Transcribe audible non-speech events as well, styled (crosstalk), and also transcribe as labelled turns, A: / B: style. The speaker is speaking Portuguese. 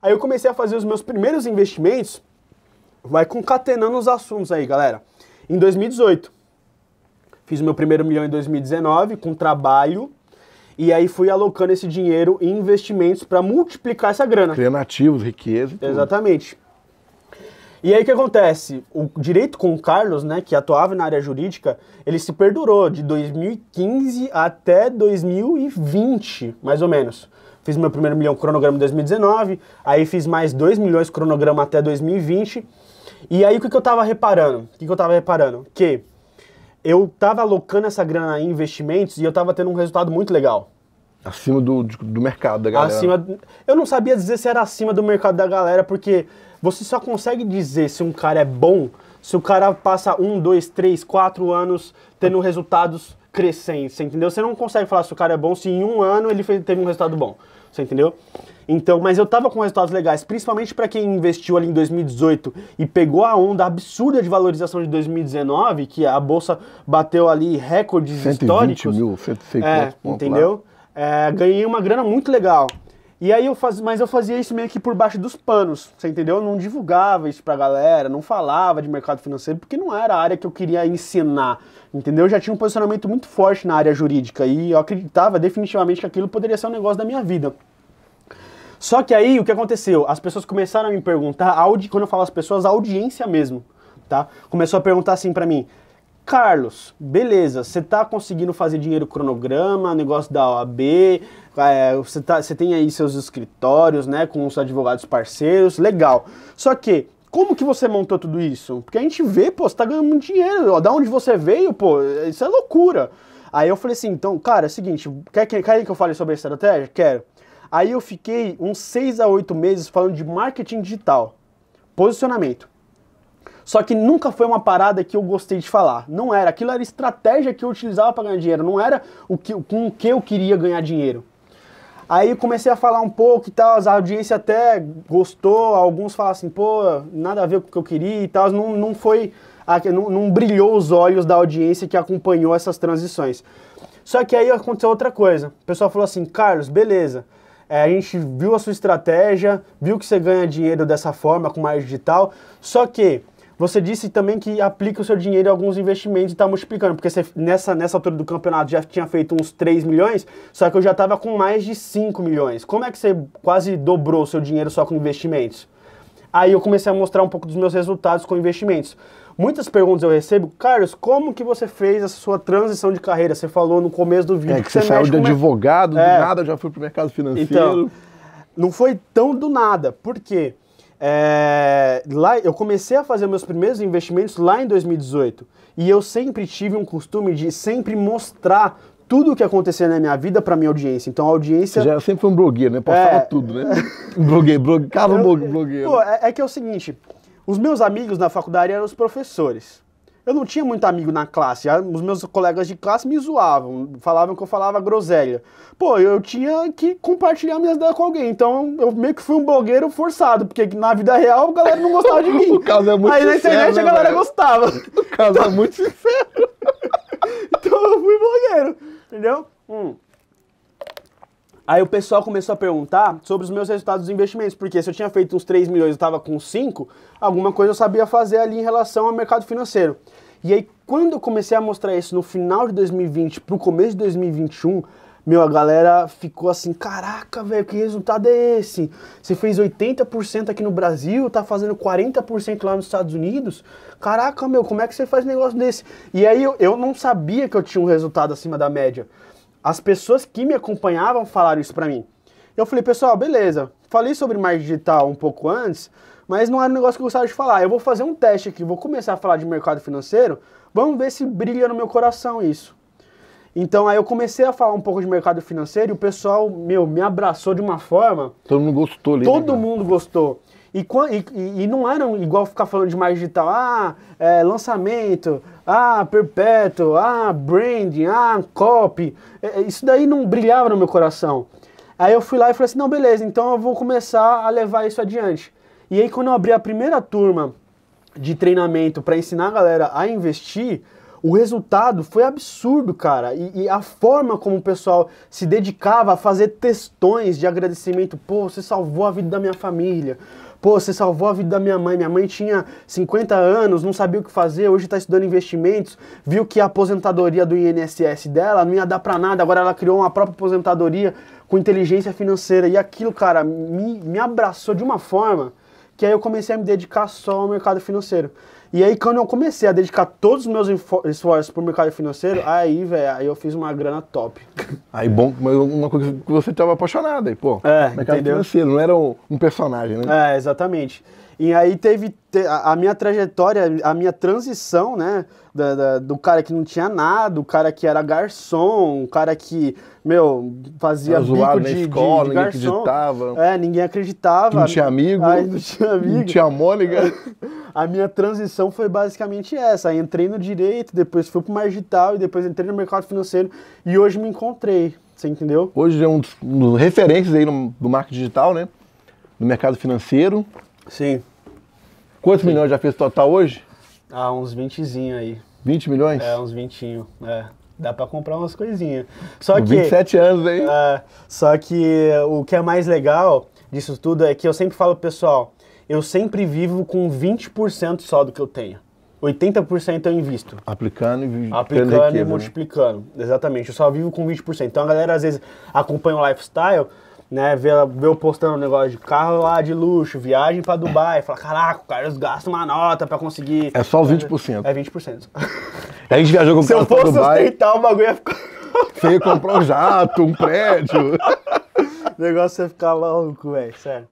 A: Aí eu comecei a fazer os meus primeiros investimentos, vai concatenando os assuntos aí, galera. Em 2018, fiz o meu primeiro milhão em 2019 com trabalho e aí fui alocando esse dinheiro em investimentos para multiplicar essa grana. Criando ativos, riqueza. Exatamente. E aí o que acontece? O direito com o Carlos, né, que atuava na área jurídica, ele se perdurou de 2015 até 2020, mais ou menos fiz meu primeiro milhão cronograma em 2019, aí fiz mais 2 milhões cronograma até 2020. E aí o que, que eu tava reparando? O que, que eu tava reparando? Que eu tava alocando essa grana em investimentos e eu tava tendo um resultado muito legal. Acima do, do mercado da galera. Acima, eu não sabia dizer se era acima do mercado da galera, porque você só consegue dizer se um cara é bom se o cara passa um, dois, três, quatro anos tendo resultados crescente, você entendeu? Você não consegue falar se o cara é bom se em um ano ele fez, teve um resultado bom, você entendeu? Então, mas eu tava com resultados legais, principalmente para quem investiu ali em 2018 e pegou a onda absurda de valorização de 2019, que a bolsa bateu ali recordes 120 históricos. Mil, 150 é, entendeu? É, ganhei uma grana muito legal. E aí eu fazia, mas eu fazia isso meio que por baixo dos panos, você entendeu? Eu não divulgava isso pra galera, não falava de mercado financeiro, porque não era a área que eu queria ensinar, entendeu? Eu já tinha um posicionamento muito forte na área jurídica e eu acreditava definitivamente que aquilo poderia ser um negócio da minha vida. Só que aí o que aconteceu? As pessoas começaram a me perguntar, quando eu falo as pessoas, a audiência mesmo, tá? Começou a perguntar assim para mim: Carlos, beleza, você tá conseguindo fazer dinheiro cronograma, negócio da OAB, é, você, tá, você tem aí seus escritórios, né, com os advogados parceiros, legal. Só que como que você montou tudo isso? Porque a gente vê, pô, você tá ganhando muito dinheiro, ó, da onde você veio, pô, isso é loucura. Aí eu falei assim, então, cara, é o seguinte, quer, que quer que eu fale sobre a estratégia? Quero. Aí eu fiquei uns 6 a 8 meses falando de marketing digital, posicionamento. Só que nunca foi uma parada que eu gostei de falar. Não era. Aquilo era estratégia que eu utilizava para ganhar dinheiro. Não era o que, com o que eu queria ganhar dinheiro. Aí comecei a falar um pouco e tal, a audiência até gostou, alguns falaram assim, pô, nada a ver com o que eu queria e tal, não, não foi, não, não brilhou os olhos da audiência que acompanhou essas transições. Só que aí aconteceu outra coisa, o pessoal falou assim, Carlos, beleza, é, a gente viu a sua estratégia, viu que você ganha dinheiro dessa forma, com mais digital, só que você disse também que aplica o seu dinheiro em alguns investimentos e está multiplicando, porque você, nessa, nessa altura do campeonato já tinha feito uns 3 milhões, só que eu já estava com mais de 5 milhões. Como é que você quase dobrou o seu dinheiro só com investimentos? Aí eu comecei a mostrar um pouco dos meus resultados com investimentos. Muitas perguntas eu recebo, Carlos, como que você fez essa sua transição de carreira? Você falou no começo do vídeo. É, que, que você, saiu de advogado, é... do nada já foi para o mercado financeiro. Então, não foi tão do nada, por quê? Porque é, lá eu comecei a fazer meus primeiros investimentos lá em 2018 e eu sempre tive um costume de sempre mostrar tudo o que acontecia na minha vida para minha audiência. Então a audiência. Já é sempre foi um blogueiro, né? Postava é... tudo, né? (laughs) blogueiro, blogueiro, cava blogueiro. Pô, é, é que é o seguinte: os meus amigos na faculdade eram os professores eu não tinha muito amigo na classe. Os meus colegas de classe me zoavam, falavam que eu falava groselha. Pô, eu tinha que compartilhar minhas ideias com alguém. Então eu meio que fui um blogueiro forçado, porque na vida real a galera não gostava de (laughs) mim. o caso é muito Aí na né, internet a galera gostava. (laughs) O caso é então... é muito sincero. (laughs) então eu fui blogueiro, entendeu? Hum. Aí o pessoal começou a perguntar sobre os meus resultados dos investimentos, porque se eu tinha feito uns 3 milhões e estava com 5, alguma coisa eu sabia fazer ali em relação ao mercado financeiro. E aí, quando eu comecei a mostrar isso no final de 2020 para o começo de 2021, meu, a galera ficou assim: caraca, velho, que resultado é esse? Você fez 80% aqui no Brasil, tá fazendo 40% lá nos Estados Unidos? Caraca, meu, como é que você faz negócio desse? E aí eu, eu não sabia que eu tinha um resultado acima da média. As pessoas que me acompanhavam falaram isso para mim. Eu falei, pessoal, beleza. Falei sobre marketing digital um pouco antes, mas não era um negócio que eu gostava de falar. Eu vou fazer um teste aqui, vou começar a falar de mercado financeiro, vamos ver se brilha no meu coração isso. Então aí eu comecei a falar um pouco de mercado financeiro e o pessoal, meu, me abraçou de uma forma. Todo mundo gostou, ali, né, Todo né, mundo gostou. E, e, e, não eram igual ficar falando de mais digital, ah, é, lançamento, ah, perpétuo, ah, branding, ah, copy. É, é, isso daí não brilhava no meu coração. Aí eu fui lá e falei assim, não, beleza, então eu vou começar a levar isso adiante. E aí quando eu abri a primeira turma de treinamento para ensinar a galera a investir, o resultado foi absurdo, cara. E, e, a forma como o pessoal se dedicava a fazer testões de agradecimento. Pô, você salvou a vida da minha família. Pô, você salvou a vida da minha mãe. Minha mãe tinha 50 anos, não sabia o que fazer, hoje está estudando investimentos, viu que a aposentadoria do INSS dela não ia dar para nada, agora ela criou uma própria aposentadoria com inteligência financeira. E aquilo, cara, me, me abraçou de uma forma que aí eu comecei a me dedicar só ao mercado financeiro. E aí, quando eu comecei a dedicar todos os meus esforços pro mercado financeiro, aí, velho, aí eu fiz uma grana top. Aí, bom, mas uma coisa que você estava apaixonado aí, pô. É, mercado entendeu? financeiro, não era um, um personagem, né? É, exatamente. E aí teve a minha trajetória, a minha transição, né? Da, da, do cara que não tinha nada, o cara que era garçom, o cara que, meu, fazia era bico de, escola, de, de garçom. ninguém acreditava. É, ninguém acreditava. não tinha amigo. Aí, (laughs) não tinha amigo. Não tinha mônica a minha transição foi basicamente essa. entrei no direito, depois fui para o mais digital e depois entrei no mercado financeiro e hoje me encontrei. Você entendeu? Hoje é um dos, um dos referentes aí no, do marketing digital, né? No mercado financeiro. Sim. Quantos Sim. milhões já fez total hoje? Ah, uns 20 aí. 20 milhões? É, uns 20. É dá para comprar umas coisinhas. Só que 27 anos aí. É, só que o que é mais legal disso tudo é que eu sempre falo pro pessoal, eu sempre vivo com 20% só do que eu tenho. 80% eu invisto. Aplicando e Aplicando e né? multiplicando. Né? Exatamente. Eu só vivo com 20%. Então a galera às vezes acompanha o lifestyle, né? Vê, vê eu postando um negócio de carro lá de luxo, viagem para Dubai. Fala, caraca, o cara gasta uma nota para conseguir. É só os 20%. É 20%. a gente viajou com o (laughs) carro Dubai. Se eu fosse sustentar, o bagulho ia ficar. Você ia comprar um jato, um prédio. (laughs) o negócio ia ficar louco, velho. Sério.